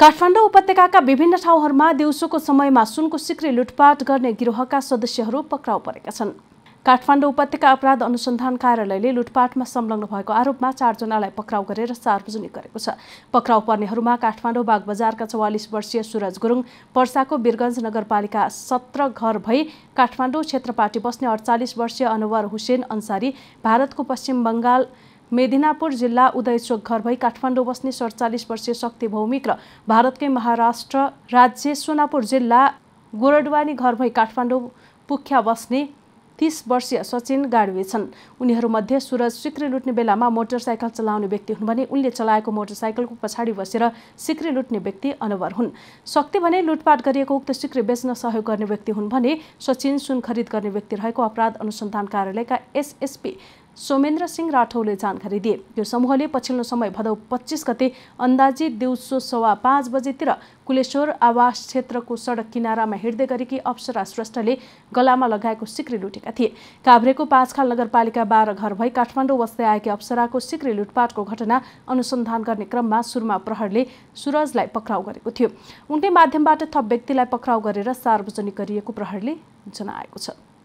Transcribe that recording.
काठमाडौँ उपत्यकाका विभिन्न ठाउँहरूमा दिउँसोको समयमा सुनको सिक्री लुटपाट गर्ने गिरोहका सदस्यहरू पक्राउ परेका छन् काठमाडौँ उपत्यका अपराध अनुसन्धान कार्यालयले लुटपाटमा संलग्न भएको आरोपमा चारजनालाई पक्राउ गरेर सार्वजनिक गरेको छ पक्राउ पर्नेहरूमा काठमाडौँ बाग बजारका चौवालिस वर्षीय सुरज गुरुङ पर्साको बिरगन्ज नगरपालिका सत्र घर भई काठमाडौँ क्षेत्रपाटी बस्ने अडचालिस वर्षीय अनवर हुसेन अन्सारी भारतको पश्चिम बङ्गाल मेदिनापुर जिल्ला उदयचोक भई काठमाडौँ बस्ने सडचालिस वर्षीय शक्ति भौमिक र भारतकै महाराष्ट्र राज्य सोनापुर जिल्ला गोरडवानी घर भई काठमाडौँ पुख्या बस्ने तिस वर्षीय सचिन गाडवे छन् उनीहरूमध्ये सुरज सिक्री लुट्ने बेलामा मोटरसाइकल चलाउने व्यक्ति हुन् भने उनले चलाएको मोटरसाइकलको पछाडि बसेर सिक्री लुट्ने व्यक्ति अनवर हुन् शक्ति भने लुटपाट गरिएको उक्त सिक्री बेच्न सहयोग गर्ने व्यक्ति हुन् भने सचिन सुन खरिद गर्ने व्यक्ति रहेको अपराध अनुसन्धान कार्यालयका एसएसपी सोमेन्द्र सिंह राठौरले जानकारी दिए यो समूहले पछिल्लो समय भदौ पच्चिस गते अन्दाजी दिउँसो सवा पाँच बजेतिर कुलेश्वर आवास क्षेत्रको सडक किनारामा हिँड्दै गरेकी अप्सरा श्रेष्ठले गलामा लगाएको सिक्री लुटेका थिए काभ्रेको पाँचखाल नगरपालिका बाह्र घर भई काठमाडौँ बस्दै आएकी अप्सराको सिक्री लुटपाटको घटना अनुसन्धान गर्ने क्रममा सुरमा प्रहरले सुरजलाई पक्राउ गरेको थियो उनकै माध्यमबाट थप व्यक्तिलाई पक्राउ गरेर सार्वजनिक गरिएको प्रहरले जनाएको छ